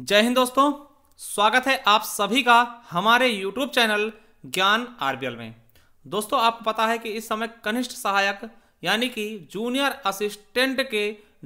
जय हिंद दोस्तों स्वागत है आप सभी का हमारे यूट्यूब चैनल ज्ञान आरबीएल में दोस्तों आपको पता है कि इस समय कनिष्ठ सहायक यानी कि जूनियर असिस्टेंट के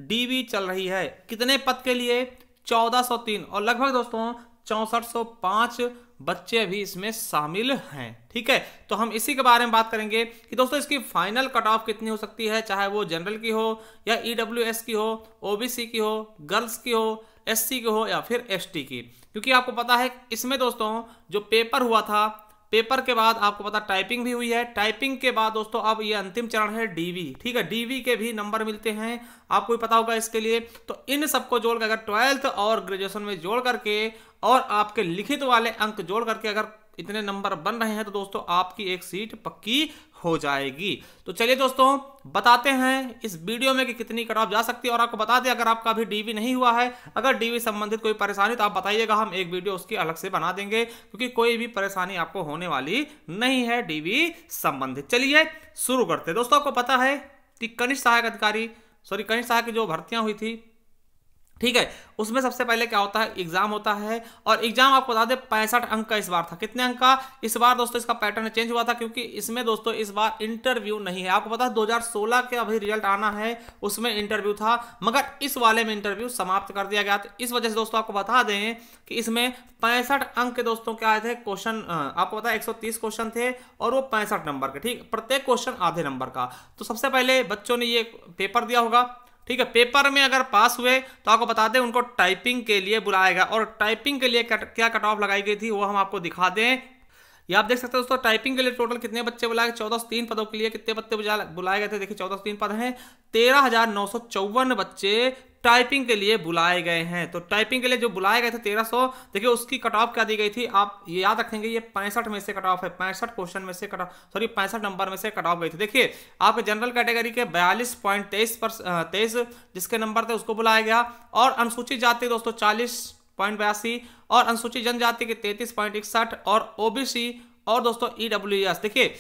डीवी चल रही है कितने पद के लिए 1403 और लगभग दोस्तों चौंसठ बच्चे भी इसमें शामिल हैं ठीक है तो हम इसी के बारे में बात करेंगे कि दोस्तों इसकी फाइनल कट ऑफ कितनी हो सकती है चाहे वो जनरल की हो या ई e की हो ओबीसी की हो गर्ल्स की हो एससी के हो या फिर एसटी की क्योंकि आपको पता है इसमें दोस्तों जो पेपर हुआ था पेपर के बाद आपको पता टाइपिंग भी हुई है टाइपिंग के बाद दोस्तों अब ये अंतिम चरण है डीवी ठीक है डीवी के भी नंबर मिलते हैं आपको भी पता होगा इसके लिए तो इन सबको जोड़ कर अगर ट्वेल्थ और ग्रेजुएशन में जोड़ करके और आपके लिखित वाले अंक जोड़ करके अगर इतने नंबर बन रहे हैं तो दोस्तों आपकी एक सीट पक्की हो जाएगी तो चलिए दोस्तों बताते हैं इस वीडियो में कि कितनी कट ऑफ जा सकती है और आपको बता दें अगर आपका अभी डीवी नहीं हुआ है अगर डीवी संबंधित कोई परेशानी तो आप बताइएगा हम एक वीडियो उसकी अलग से बना देंगे क्योंकि कोई भी परेशानी आपको होने वाली नहीं है डीवी संबंधित चलिए शुरू करते दोस्तों आपको पता है कि कनिष्ठ सहायक अधिकारी सॉरी कनिष्ठ सहायक की जो भर्तियां हुई थी ठीक है उसमें सबसे पहले क्या होता है एग्जाम होता है और एग्जाम आपको बता दें पैंसठ अंक का इस बार था कितने अंक का इस बार दोस्तों इसका पैटर्न चेंज हुआ था क्योंकि इसमें दोस्तों इस बार इंटरव्यू नहीं है आपको पता है 2016 के अभी रिजल्ट आना है उसमें इंटरव्यू था मगर इस वाले में इंटरव्यू समाप्त कर दिया गया था इस वजह से दोस्तों आपको बता दें कि इसमें पैंसठ अंक के दोस्तों क्या आए थे क्वेश्चन आपको पता है एक क्वेश्चन थे और वो पैंसठ नंबर के ठीक प्रत्येक क्वेश्चन आधे नंबर का तो सबसे पहले बच्चों ने ये पेपर दिया होगा ठीक है पेपर में अगर पास हुए तो आपको बता दें उनको टाइपिंग के लिए बुलाएगा और टाइपिंग के लिए क्या कट ऑफ लगाई गई थी वो हम आपको दिखा दें ये आप देख सकते हैं दोस्तों टाइपिंग के लिए टोटल कितने बच्चे बुलाए गए चौदह सौ तीन पदों के लिए कितने बच्चे बुलाए गए थे देखिए चौदह सौ तीन पद हैं तेरह हजार नौ सौ चौवन बच्चे टाइपिंग के लिए बुलाए गए हैं तो टाइपिंग के लिए जो बुलाए गए थे तेरह सौ देखिए उसकी कट ऑफ क्या दी गई थी आप ये याद रखेंगे ये पैंसठ में से कट ऑफ है पैंसठ क्वेश्चन में से कट ऑफ सॉरी पैंसठ नंबर में से कट ऑफ गई थी देखिए आपके जनरल कैटेगरी के बयालीस पॉइंट तेईस पर तेईस जिसके नंबर थे उसको बुलाया गया और अनुसूचित जाति दोस्तों चालीस पॉइंट बयासी और अनुसूचित जनजाति के तैतीस पॉइंट इकसठ और ओबीसी और दोस्तों ई e देखिए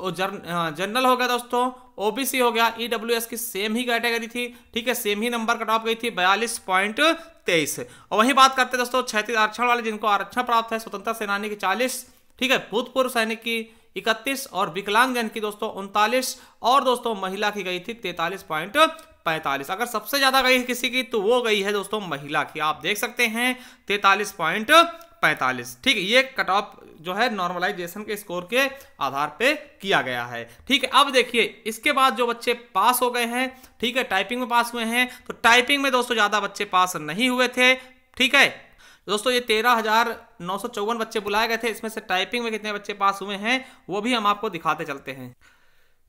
जनरल हो गया दोस्तों ओबीसी हो गया ईडब्ल्यूएस की सेम ही कैटेगरी थी ठीक है सेम ही नंबर कट ऑफ गई थी बयालीस पॉइंट तेईस और वही बात करते हैं दोस्तों छत्तीस आरक्षण वाले जिनको आरक्षण प्राप्त है स्वतंत्रता सेनानी की चालीस ठीक है भूतपूर्व सैनिक की इकतीस और विकलांग जन की दोस्तों उनतालीस और दोस्तों महिला की गई थी तैतालीस पॉइंट पैंतालीस अगर सबसे ज्यादा गई किसी की तो वो गई है दोस्तों महिला की आप देख सकते हैं तैतालीस पॉइंट पैंतालीस ठीक है ये कट ऑफ जो है नॉर्मलाइजेशन के स्कोर के आधार पे किया गया है ठीक है अब देखिए इसके बाद जो बच्चे पास हो गए हैं ठीक है टाइपिंग में पास हुए हैं तो टाइपिंग में दोस्तों ज़्यादा बच्चे पास नहीं हुए थे ठीक है दोस्तों ये तेरह हजार नौ सौ चौवन बच्चे बुलाए गए थे इसमें से टाइपिंग में कितने बच्चे पास हुए हैं वो भी हम आपको दिखाते चलते हैं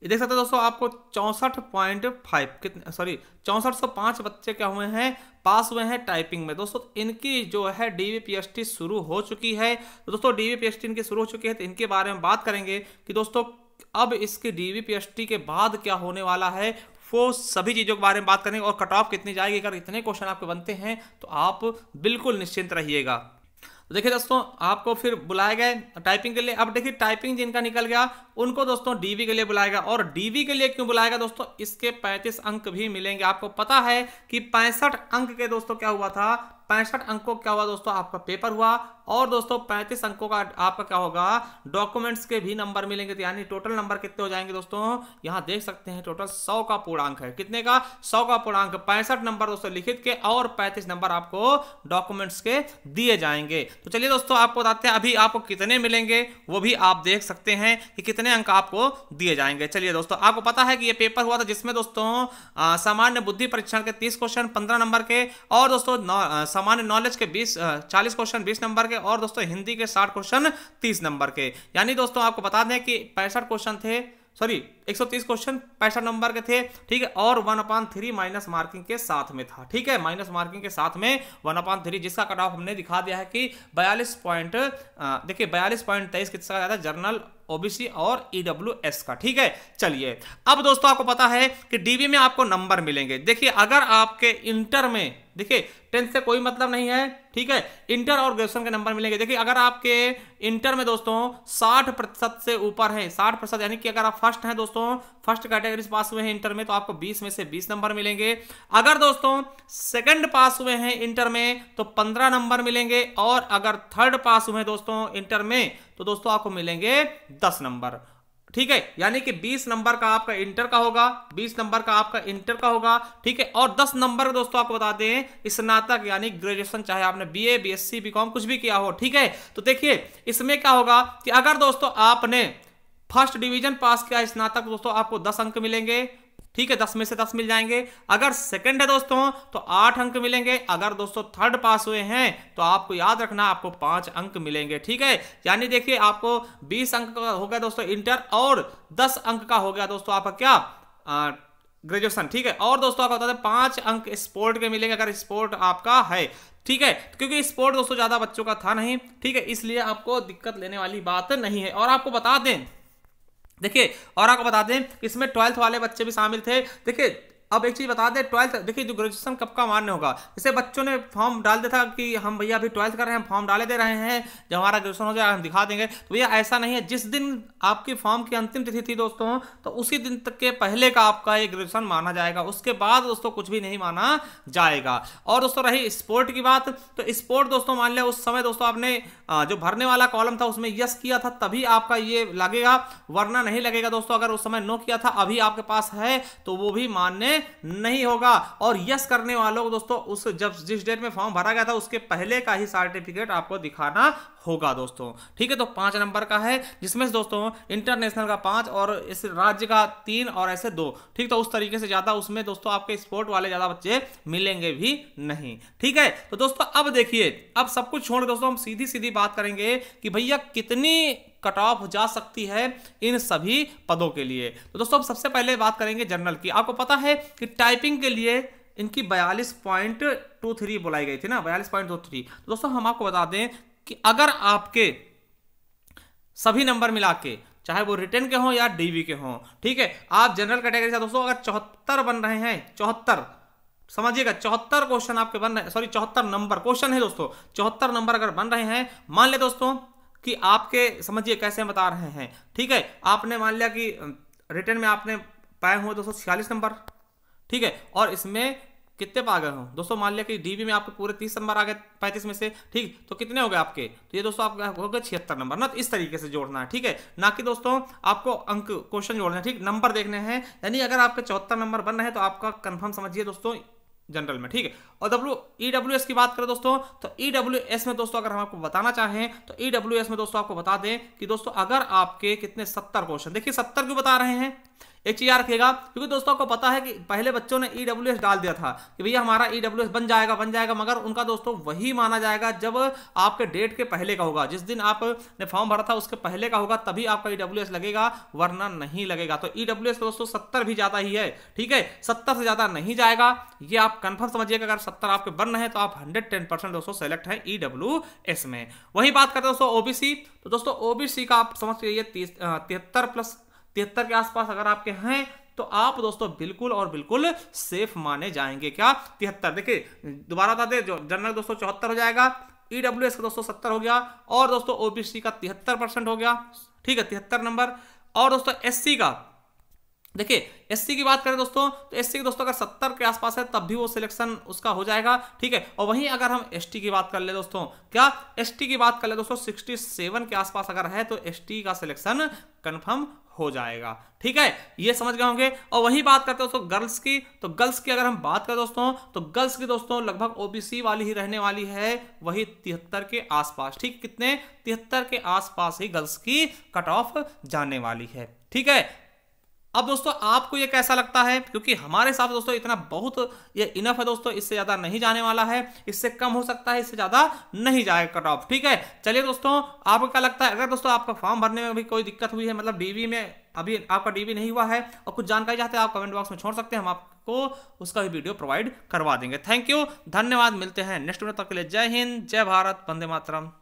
ये देख सकते हैं दोस्तों आपको चौंसठ पॉइंट फाइव कितने सॉरी चौंसठ सौ पाँच बच्चे क्या हुए हैं पास हुए हैं टाइपिंग में दोस्तों इनकी जो है डीवीपीएसटी शुरू हो चुकी है तो दोस्तों डी इनकी शुरू हो चुकी है तो इनके बारे में बात करेंगे कि दोस्तों अब इसकी डी के बाद क्या होने वाला है वो सभी चीज़ों के बारे में बात करेंगे और कट ऑफ कितनी जाएगी अगर इतने क्वेश्चन आपके बनते हैं तो आप बिल्कुल निश्चिंत रहिएगा तो देखिए दोस्तों आपको फिर बुलाया गए टाइपिंग के लिए अब देखिए टाइपिंग जिनका निकल गया उनको दोस्तों डीवी के लिए बुलाएगा और डीवी के लिए क्यों बुलाएगा दोस्तों इसके 35 अंक भी मिलेंगे आपको पता है कि पैंसठ अंक के दोस्तों क्या हुआ था पैंसठ अंकों क्या हुआ दोस्तों आपका पेपर हुआ और दोस्तों पैंतीस अंकों का आपका क्या होगा डॉक्यूमेंट्स के भी नंबर मिलेंगे तो यानी टोटल नंबर कितने हो जाएंगे दोस्तों यहाँ देख सकते हैं टोटल सौ का पूर्णांक है कितने का सौ का पूर्णांक पैंसठ नंबर दोस्तों लिखित के और पैंतीस नंबर आपको डॉक्यूमेंट्स के दिए जाएंगे तो चलिए दोस्तों आपको बताते हैं अभी आपको कितने मिलेंगे वो भी आप देख सकते हैं कि कितने अंक आपको दिए जाएंगे चलिए दोस्तों आपको पता है कि ये पेपर हुआ था जिसमें दोस्तों सामान्य बुद्धि परीक्षण के तीस क्वेश्चन पंद्रह नंबर के और दोस्तों सामान्य नॉलेज के बीस चालीस क्वेश्चन बीस नंबर के और दोस्तों हिंदी के साठ क्वेश्चन तीस नंबर के यानी दोस्तों आपको बता दें कि पैंसठ क्वेश्चन थे सॉरी 130 क्वेश्चन पैंसठ नंबर के थे ठीक है और one upon three minus marking के साथ में था ठीक है माइनस मार्किंग के साथ में वन अपान थ्री जिसका कट ऑफ हमने दिखा दिया है कि बयालीस पॉइंट देखिए बयालीस पॉइंट तेईस किसका ज्यादा जर्नल ओबीसी और ईडब्ल्यूएस का ठीक है चलिए अब दोस्तों आपको पता है कि डीवी में आपको नंबर मिलेंगे देखिए अगर आपके इंटर में देखिए टेंथ से कोई मतलब नहीं है ठीक है इंटर और ग्रेजुएशन के नंबर मिलेंगे देखिए अगर आपके इंटर में दोस्तों 60 प्रतिशत से ऊपर है 60 प्रतिशत यानी कि अगर आप फर्स्ट हैं दोस्तों फर्स्ट कैटेगरी से पास हुए हैं इंटर में तो आपको 20 में से 20 नंबर मिलेंगे अगर दोस्तों सेकंड पास हुए हैं इंटर में तो 15 नंबर मिलेंगे और अगर थर्ड पास हुए हैं दोस्तों इंटर में तो दोस्तों आपको मिलेंगे दस नंबर ठीक है यानी कि 20 नंबर का आपका इंटर का होगा 20 नंबर का आपका इंटर का होगा ठीक है और 10 नंबर दोस्तों आपको बताते हैं स्नातक यानी ग्रेजुएशन चाहे आपने बीए बीएससी बीकॉम कुछ भी किया हो ठीक है तो देखिए इसमें क्या होगा कि अगर दोस्तों आपने फर्स्ट डिवीजन पास किया स्नातक दोस्तों आपको दस अंक मिलेंगे ठीक है दस में से दस मिल जाएंगे अगर सेकंड है दोस्तों तो आठ अंक मिलेंगे अगर दोस्तों थर्ड पास हुए हैं तो आपको याद रखना आपको पांच अंक मिलेंगे ठीक है यानी देखिए आपको बीस अंक का हो गया दोस्तों इंटर और दस अंक का हो गया दोस्तों आपका क्या आ, ग्रेजुएशन ठीक है और दोस्तों आपको बता दें पांच अंक स्पोर्ट के मिलेंगे अगर स्पोर्ट आपका है ठीक है क्योंकि स्पोर्ट दोस्तों ज्यादा बच्चों का था नहीं ठीक है इसलिए आपको दिक्कत लेने वाली बात नहीं है और आपको बता दें देखिए और आपको बता दें इसमें ट्वेल्थ वाले बच्चे भी शामिल थे देखिए अब एक चीज़ बता दें ट्वेल्थ देखिए जो ग्रेजुएशन कब का मान्य होगा जैसे बच्चों ने फॉर्म डाल दिया था कि हम भैया अभी ट्वेल्थ कर रहे हैं फॉर्म डाले दे रहे हैं जब हमारा ग्रेजुएशन हो जाए हम दिखा देंगे तो भैया ऐसा नहीं है जिस दिन आपकी फॉर्म की अंतिम तिथि थी दोस्तों तो उसी दिन तक के पहले का आपका ये ग्रेजुएशन माना जाएगा उसके बाद दोस्तों कुछ भी नहीं माना जाएगा और दोस्तों रही स्पोर्ट की बात तो स्पोर्ट दोस्तों मान लिया उस समय दोस्तों आपने जो भरने वाला कॉलम था उसमें यस किया था तभी आपका ये लगेगा वरना नहीं लगेगा दोस्तों अगर उस समय नो किया था अभी आपके पास है तो वो भी मान्य में नहीं होगा और यस करने वालों को दोस्तों उस जब जिस डेट में फॉर्म भरा गया था उसके पहले का ही सर्टिफिकेट आपको दिखाना होगा दोस्तों ठीक है तो पांच नंबर का है जिसमें से दोस्तों इंटरनेशनल का पांच और इस राज्य का तीन और ऐसे दो ठीक तो उस तरीके से ज्यादा उसमें दोस्तों आपके स्पोर्ट वाले ज्यादा बच्चे मिलेंगे भी नहीं ठीक है तो दोस्तों अब देखिए अब सब कुछ छोड़ दोस्तों हम सीधी सीधी बात करेंगे कि भैया कितनी कट ऑफ जा सकती है इन सभी पदों के लिए तो दोस्तों सबसे पहले बात करेंगे जनरल की आपको पता है कि टाइपिंग के लिए इनकी बयालीस पॉइंट टू थ्री बुलाई गई थी ना बयालीस पॉइंट टू थ्री तो दोस्तों हम आपको बता दें कि अगर आपके सभी नंबर मिला के चाहे वो रिटर्न के हों या डीवी के हों ठीक है आप जनरल कैटेगरी से दोस्तों अगर चौहत्तर बन रहे हैं चौहत्तर समझिएगा चौहत्तर क्वेश्चन आपके बन रहे सॉरी चौहत्तर नंबर क्वेश्चन है दोस्तों चौहत्तर नंबर अगर बन रहे हैं मान ले दोस्तों कि आपके समझिए कैसे बता रहे हैं ठीक है आपने मान लिया कि रिटर्न में आपने पाए हुए दो नंबर ठीक है और इसमें कितने पा गए हो दोस्तों मान लिया कि डीबी में आपके पूरे तीस नंबर आ गए पैंतीस में से ठीक तो कितने हो गए आपके तो ये दोस्तों आपका हो गए छिहत्तर नंबर ना तो इस तरीके से जोड़ना है ठीक है ना कि दोस्तों आपको अंक क्वेश्चन जोड़ना है ठीक नंबर देखने हैं यानी अगर आपके चौहत्तर नंबर बन रहे हैं तो आपका कन्फर्म समझिए दोस्तों जनरल में ठीक है और डब्ल्यू ई डब्ल्यू एस की बात करें दोस्तों तो ई डब्ल्यू एस में दोस्तों अगर हम आपको बताना चाहें तो ई डब्ल्यू एस में दोस्तों आपको बता दें कि दोस्तों अगर आपके कितने सत्तर क्वेश्चन देखिए सत्तर क्यों बता रहे हैं एक चीज़ याद रखिएगा क्योंकि दोस्तों को पता है कि पहले बच्चों ने ई e डाल दिया था कि भैया हमारा ई e बन जाएगा बन जाएगा मगर उनका दोस्तों वही माना जाएगा जब आपके डेट के पहले का होगा जिस दिन आपने फॉर्म भरा था उसके पहले का होगा तभी आपका ई e लगेगा वरना नहीं लगेगा तो ई दोस्तों सत्तर भी ज़्यादा ही है ठीक है सत्तर से ज़्यादा नहीं जाएगा ये आप कन्फर्म समझिएगा अगर सत्तर आपके बन रहे हैं तो आप हंड्रेड दोस्तों सेलेक्ट है ई में वही बात करते हैं दोस्तों ओबीसी तो दोस्तों ओबीसी का आप समझ लीजिए तिहत्तर प्लस तिहत्तर के आसपास अगर आपके हैं तो आप दोस्तों बिल्कुल और बिल्कुल सेफ माने जाएंगे क्या तिहत्तर देखिए दोबारा बता दें जनरल दोस्तों चौहत्तर हो जाएगा ईडब्ल्यू का दोस्तों सत्तर हो गया और दोस्तों ओबीसी का तिहत्तर परसेंट हो गया ठीक है तिहत्तर नंबर और दोस्तों एससी का देखिए एससी की बात करें दोस्तों तो एससी के दोस्तों अगर सत्तर के आसपास है तब भी वो सिलेक्शन उसका हो जाएगा ठीक है और वहीं अगर हम एसटी की बात कर ले दोस्तों क्या एसटी की बात कर ले दोस्तों सिक्सटी सेवन के आसपास अगर है तो एसटी का सिलेक्शन कंफर्म हो जाएगा ठीक है ये समझ गए होंगे और वही बात करते हैं दोस्तों गर्ल्स की तो गर्ल्स की अगर हम बात करें दोस्तों तो गर्ल्स की दोस्तों लगभग ओबीसी वाली ही रहने वाली है वही तिहत्तर के आसपास ठीक कितने तिहत्तर के आसपास ही गर्ल्स की कट ऑफ जाने वाली है ठीक है अब दोस्तों आपको ये कैसा लगता है क्योंकि हमारे हिसाब से दोस्तों इतना बहुत ये इनफ है दोस्तों इससे ज़्यादा नहीं जाने वाला है इससे कम हो सकता है इससे ज़्यादा नहीं जाएगा कट ऑफ ठीक है चलिए दोस्तों आपको क्या लगता है अगर दोस्तों आपका फॉर्म भरने में भी कोई दिक्कत हुई है मतलब डीवी में अभी आपका डीवी नहीं हुआ है और कुछ जानकारी चाहते हैं आप कमेंट बॉक्स में छोड़ सकते हैं हम आपको उसका भी वीडियो प्रोवाइड करवा देंगे थैंक यू धन्यवाद मिलते हैं नेक्स्ट वीडियो तक के लिए जय हिंद जय भारत वंदे मातरम